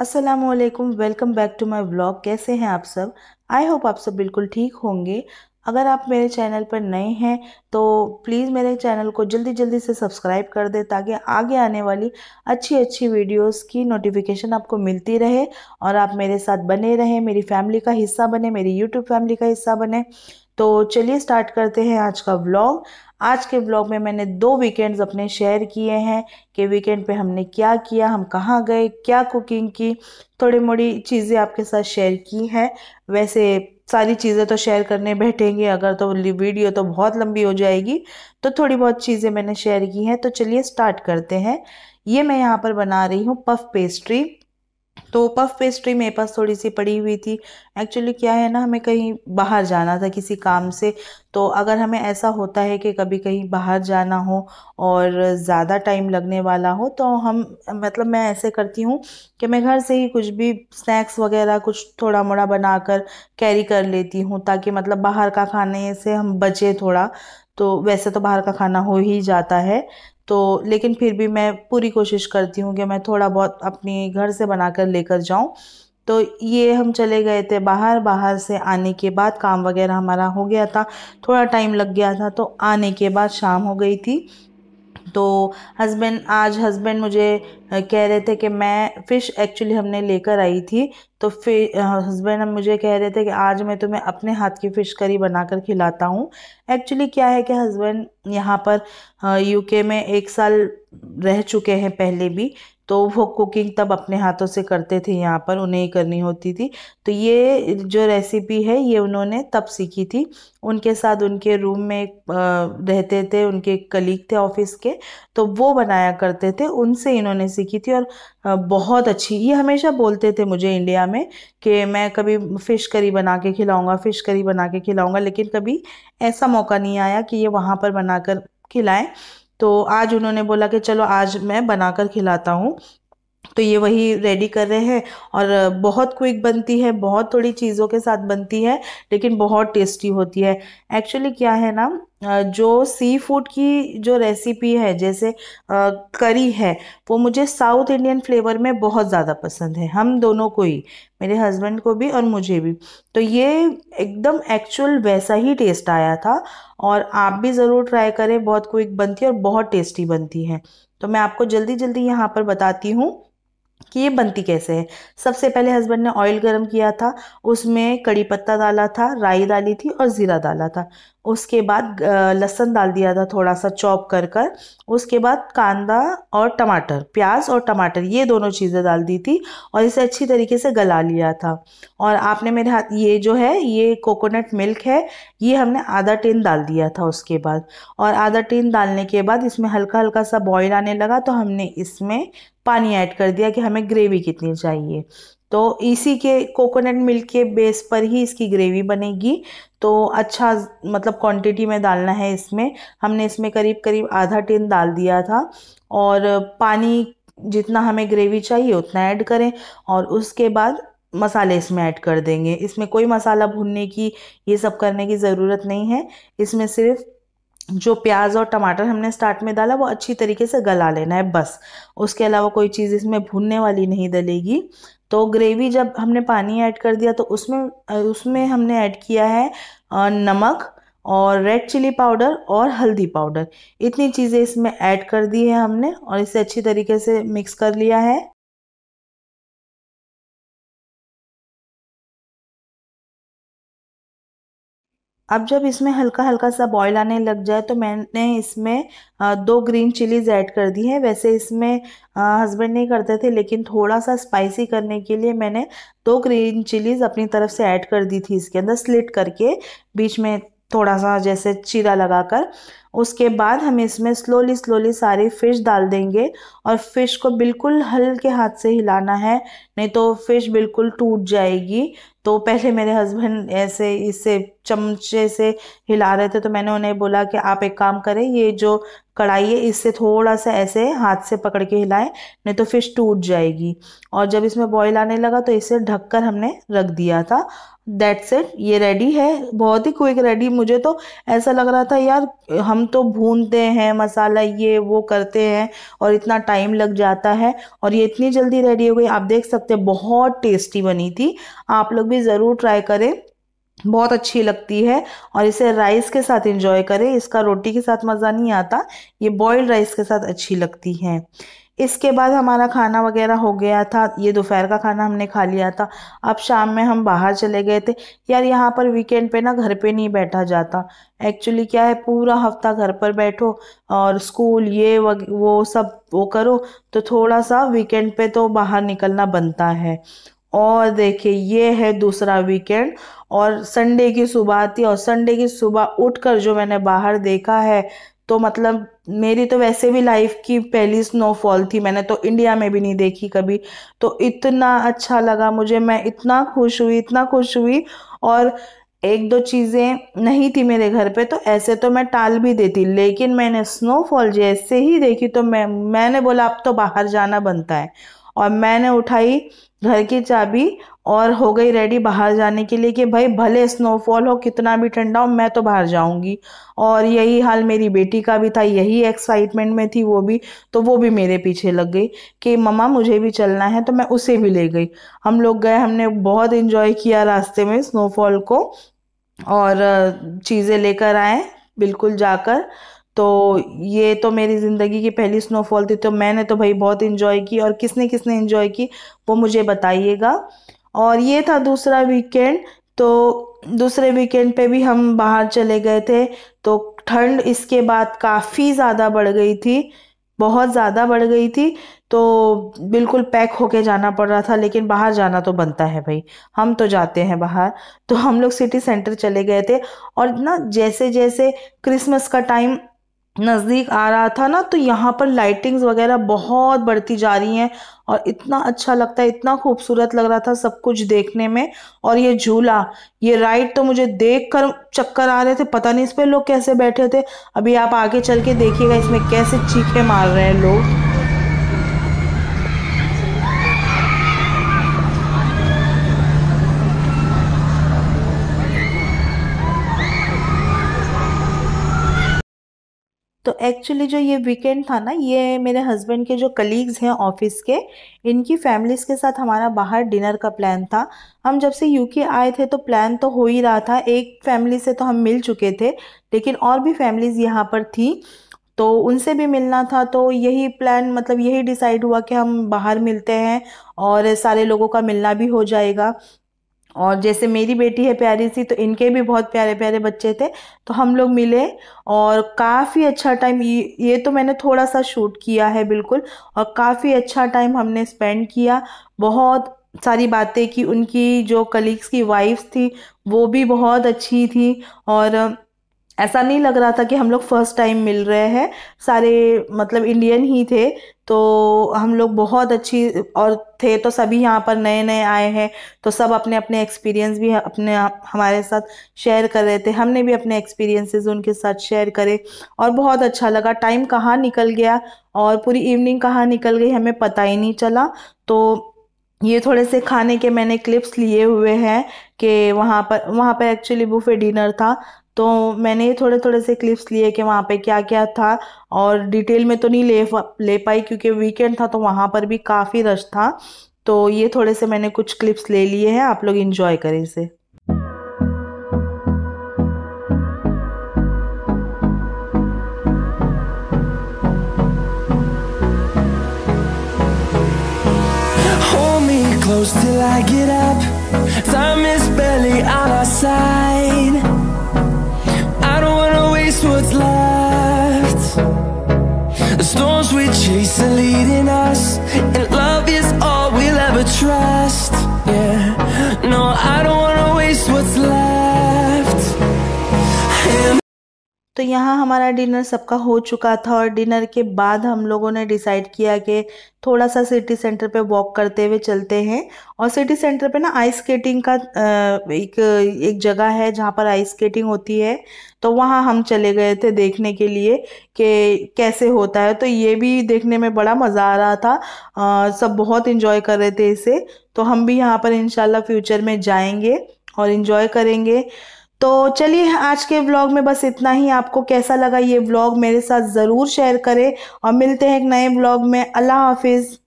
Aslam welcome back to my blog कैसे हैं आप सब आई होप आप सब बिल्कुल ठीक होंगे अगर आप मेरे चैनल पर नए हैं तो प्लीज़ मेरे चैनल को जल्दी जल्दी से सब्सक्राइब कर दें ताकि आगे आने वाली अच्छी अच्छी वीडियोस की नोटिफिकेशन आपको मिलती रहे और आप मेरे साथ बने रहें मेरी फैमिली का हिस्सा बने मेरी यूट्यूब फैमिली का हिस्सा बने तो चलिए स्टार्ट करते हैं आज का व्लॉग आज के व्लॉग में मैंने दो वीकेंड्स अपने शेयर किए हैं कि वीकेंड पे हमने क्या किया हम कहाँ गए क्या कुकिंग की थोड़ी मोड़ी चीज़ें आपके साथ शेयर की हैं वैसे सारी चीज़ें तो शेयर करने बैठेंगे अगर तो वीडियो तो बहुत लंबी हो जाएगी तो थोड़ी बहुत चीज़ें मैंने शेयर की हैं तो चलिए स्टार्ट करते हैं ये मैं यहाँ पर बना रही हूँ पफ पेस्ट्री तो पफ पेस्ट्री मेरे पास थोड़ी सी पड़ी हुई थी एक्चुअली क्या है ना हमें कहीं बाहर जाना था किसी काम से तो अगर हमें ऐसा होता है कि कभी कहीं बाहर जाना हो और ज़्यादा टाइम लगने वाला हो तो हम मतलब मैं ऐसे करती हूँ कि मैं घर से ही कुछ भी स्नैक्स वगैरह कुछ थोड़ा मोड़ा बनाकर कैरी कर लेती हूँ ताकि मतलब बाहर का खाने से हम बचे थोड़ा तो वैसे तो बाहर का खाना हो ही जाता है तो लेकिन फिर भी मैं पूरी कोशिश करती हूँ कि मैं थोड़ा बहुत अपने घर से बना कर लेकर जाऊँ तो ये हम चले गए थे बाहर बाहर से आने के बाद काम वगैरह हमारा हो गया था थोड़ा टाइम लग गया था तो आने के बाद शाम हो गई थी तो हस्बैंड आज हस्बैंड मुझे कह रहे थे कि मैं फ़िश एक्चुअली हमने लेकर आई थी तो फिर हस्बैंड हम मुझे कह रहे थे कि आज मैं तुम्हें अपने हाथ की फ़िश करी बनाकर खिलाता हूँ एक्चुअली क्या है कि हस्बैंड यहाँ पर यूके में एक साल रह चुके हैं पहले भी तो वो कुकिंग तब अपने हाथों से करते थे यहाँ पर उन्हें ही करनी होती थी तो ये जो रेसिपी है ये उन्होंने तब सीखी थी उनके साथ उनके रूम में रहते थे उनके कलीग थे ऑफिस के तो वो बनाया करते थे उनसे इन्होंने सीखी थी और बहुत अच्छी ये हमेशा बोलते थे मुझे इंडिया में कि मैं कभी फ़िश करी बना के खिलाऊंगा फ़िश करी बना के खिलाऊंगा लेकिन कभी ऐसा मौका नहीं आया कि ये वहाँ पर बनाकर खिलाएं तो आज उन्होंने बोला कि चलो आज मैं बनाकर खिलाता हूँ तो ये वही रेडी कर रहे हैं और बहुत क्विक बनती है बहुत थोड़ी चीज़ों के साथ बनती है लेकिन बहुत टेस्टी होती है एक्चुअली क्या है ना जो सी फूड की जो रेसिपी है जैसे करी है वो मुझे साउथ इंडियन फ्लेवर में बहुत ज़्यादा पसंद है हम दोनों को ही मेरे हस्बैंड को भी और मुझे भी तो ये एकदम एक्चुअल वैसा ही टेस्ट आया था और आप भी ज़रूर ट्राई करें बहुत क्विक बनती है और बहुत टेस्टी बनती है तो मैं आपको जल्दी जल्दी यहाँ पर बताती हूँ कि ये बनती कैसे है सबसे पहले हस्बैंड ने ऑयल गरम किया था उसमें कड़ी पत्ता डाला था राई डाली थी और ज़ीरा डाला था उसके बाद लहसन डाल दिया था थोड़ा सा चॉप कर कर उसके बाद कांदा और टमाटर प्याज और टमाटर ये दोनों चीज़ें डाल दी थी और इसे अच्छी तरीके से गला लिया था और आपने मेरे हाथ ये जो है ये कोकोनट मिल्क है ये हमने आधा टेन डाल दिया था उसके बाद और आधा टेन डालने के बाद इसमें हल्का हल्का सा बॉयल आने लगा तो हमने इसमें पानी ऐड कर दिया कि हमें ग्रेवी कितनी चाहिए तो इसी के कोकोनट मिल्क के बेस पर ही इसकी ग्रेवी बनेगी तो अच्छा मतलब क्वांटिटी में डालना है इसमें हमने इसमें करीब करीब आधा टेन डाल दिया था और पानी जितना हमें ग्रेवी चाहिए उतना ऐड करें और उसके बाद मसाले इसमें ऐड कर देंगे इसमें कोई मसाला भूनने की ये सब करने की ज़रूरत नहीं है इसमें सिर्फ जो प्याज और टमाटर हमने स्टार्ट में डाला वो अच्छी तरीके से गला लेना है बस उसके अलावा कोई चीज़ इसमें भूनने वाली नहीं डलेगी तो ग्रेवी जब हमने पानी ऐड कर दिया तो उसमें उसमें हमने ऐड किया है नमक और रेड चिली पाउडर और हल्दी पाउडर इतनी चीज़ें इसमें ऐड कर दी है हमने और इसे अच्छी तरीके से मिक्स कर लिया है अब जब इसमें हल्का हल्का सा बॉयल आने लग जाए तो मैंने इसमें दो ग्रीन चिलीज़ ऐड कर दी है वैसे इसमें हस्बैंड नहीं करते थे लेकिन थोड़ा सा स्पाइसी करने के लिए मैंने दो ग्रीन चिलीज़ अपनी तरफ से ऐड कर दी थी इसके अंदर स्लिट करके बीच में थोड़ा सा जैसे चीरा लगाकर उसके बाद हम इसमें स्लोली स्लोली सारी फ़िश डाल देंगे और फ़िश को बिल्कुल हल्के हाथ से हिलाना है नहीं तो फ़िश बिल्कुल टूट जाएगी तो पहले मेरे हस्बैंड ऐसे इससे चमचे से हिला रहे थे तो मैंने उन्हें बोला कि आप एक काम करें ये जो कढ़ाई है इससे थोड़ा सा ऐसे हाथ से पकड़ के हिलाएं नहीं तो फिश टूट जाएगी और जब इसमें बॉईल आने लगा तो इसे ढककर हमने रख दिया था दैट्स इट ये रेडी है बहुत ही क्विक रेडी मुझे तो ऐसा लग रहा था यार हम तो भूनते हैं मसाला ये वो करते हैं और इतना टाइम लग जाता है और ये इतनी जल्दी रेडी हो गई आप देख सकते हैं बहुत टेस्टी बनी थी आप लोग भी ज़रूर ट्राई करें बहुत अच्छी लगती है और इसे राइस के साथ इंजॉय करें इसका रोटी के साथ मज़ा नहीं आता ये बॉयल्ड राइस के साथ अच्छी लगती है इसके बाद हमारा खाना वगैरह हो गया था ये दोपहर का खाना हमने खा लिया था अब शाम में हम बाहर चले गए थे यार यहाँ पर वीकेंड पे ना घर पे नहीं बैठा जाता एक्चुअली क्या है पूरा हफ्ता घर पर बैठो और स्कूल ये वो सब वो करो तो थोड़ा सा वीकेंड पे तो बाहर निकलना बनता है और देखिए ये है दूसरा वीकेंड और संडे की सुबह आती और संडे की सुबह उठकर जो मैंने बाहर देखा है तो मतलब मेरी तो वैसे भी लाइफ की पहली स्नोफॉल थी मैंने तो इंडिया में भी नहीं देखी कभी तो इतना अच्छा लगा मुझे मैं इतना खुश हुई इतना खुश हुई और एक दो चीज़ें नहीं थी मेरे घर पे तो ऐसे तो मैं टाल भी देती लेकिन मैंने स्नोफॉल जैसे ही देखी तो मैं मैंने बोला अब तो बाहर जाना बनता है और मैंने उठाई घर की चाबी और हो गई रेडी बाहर जाने के लिए कि भाई भले स्नोफॉल हो कितना भी ठंडा हो मैं तो बाहर जाऊंगी और यही हाल मेरी बेटी का भी था यही एक्साइटमेंट में थी वो भी तो वो भी मेरे पीछे लग गई कि मम्मा मुझे भी चलना है तो मैं उसे भी ले गई हम लोग गए हमने बहुत इन्जॉय किया रास्ते में स्नोफॉल को और चीज़ें लेकर आए बिल्कुल जाकर तो ये तो मेरी ज़िंदगी की पहली स्नोफॉल थी तो मैंने तो भाई बहुत इन्जॉय की और किसने किसने इन्जॉय की वो मुझे बताइएगा और ये था दूसरा वीकेंड तो दूसरे वीकेंड पे भी हम बाहर चले गए थे तो ठंड इसके बाद काफ़ी ज़्यादा बढ़ गई थी बहुत ज़्यादा बढ़ गई थी तो बिल्कुल पैक होके जाना पड़ रहा था लेकिन बाहर जाना तो बनता है भाई हम तो जाते हैं बाहर तो हम लोग सिटी सेंटर चले गए थे और ना जैसे जैसे क्रिसमस का टाइम नज़दीक आ रहा था ना तो यहाँ पर लाइटिंग्स वगैरह बहुत बढ़ती जा रही हैं और इतना अच्छा लगता है इतना खूबसूरत लग रहा था सब कुछ देखने में और ये झूला ये राइड तो मुझे देख कर चक्कर आ रहे थे पता नहीं इस पर लोग कैसे बैठे थे अभी आप आगे चल के देखिएगा इसमें कैसे चीखे मार रहे हैं लोग तो एक्चुअली जो ये वीकेंड था ना ये मेरे हस्बैंड के जो कलीग्स हैं ऑफिस के इनकी फैमिलीज़ के साथ हमारा बाहर डिनर का प्लान था हम जब से यूके आए थे तो प्लान तो हो ही रहा था एक फैमिली से तो हम मिल चुके थे लेकिन और भी फैमिलीज़ यहाँ पर थी तो उनसे भी मिलना था तो यही प्लान मतलब यही डिसाइड हुआ कि हम बाहर मिलते हैं और सारे लोगों का मिलना भी हो जाएगा और जैसे मेरी बेटी है प्यारी सी तो इनके भी बहुत प्यारे प्यारे बच्चे थे तो हम लोग मिले और काफ़ी अच्छा टाइम ये तो मैंने थोड़ा सा शूट किया है बिल्कुल और काफ़ी अच्छा टाइम हमने स्पेंड किया बहुत सारी बातें कि उनकी जो कलीग्स की वाइफ्स थी वो भी बहुत अच्छी थी और ऐसा नहीं लग रहा था कि हम लोग फ़र्स्ट टाइम मिल रहे हैं सारे मतलब इंडियन ही थे तो हम लोग बहुत अच्छी और थे तो सभी यहाँ पर नए नए आए हैं तो सब अपने अपने एक्सपीरियंस भी अपने हमारे साथ शेयर कर रहे थे हमने भी अपने एक्सपीरियंसेस उनके साथ शेयर करे और बहुत अच्छा लगा टाइम कहाँ निकल गया और पूरी इवनिंग कहाँ निकल गई हमें पता ही नहीं चला तो ये थोड़े से खाने के मैंने क्लिप्स लिए हुए हैं कि वहाँ पर वहाँ पर एक्चुअली बुफे डिनर था तो मैंने थोड़े थोड़े से क्लिप्स लिए कि वहाँ पे क्या क्या था और डिटेल में तो नहीं ले ले पाई क्योंकि वीकेंड था तो वहाँ पर भी काफ़ी रश था तो ये थोड़े से मैंने कुछ क्लिप्स ले लिए हैं आप लोग इन्जॉय करें इसे till I get up Time is barely on our side तो यहाँ हमारा डिनर सबका हो चुका था और डिनर के बाद हम लोगों ने डिसाइड किया कि थोड़ा सा सिटी सेंटर पे वॉक करते हुए चलते हैं और सिटी सेंटर पे ना आइस स्केटिंग का एक एक जगह है जहाँ पर आइस स्केटिंग होती है तो वहाँ हम चले गए थे देखने के लिए कि कैसे होता है तो ये भी देखने में बड़ा मज़ा आ रहा था आ, सब बहुत इन्जॉय कर रहे थे इसे तो हम भी यहाँ पर इन फ्यूचर में जाएंगे और इन्जॉय करेंगे तो चलिए आज के व्लॉग में बस इतना ही आपको कैसा लगा ये व्लॉग मेरे साथ ज़रूर शेयर करें और मिलते हैं एक नए व्लॉग में अल्लाह हाफिज़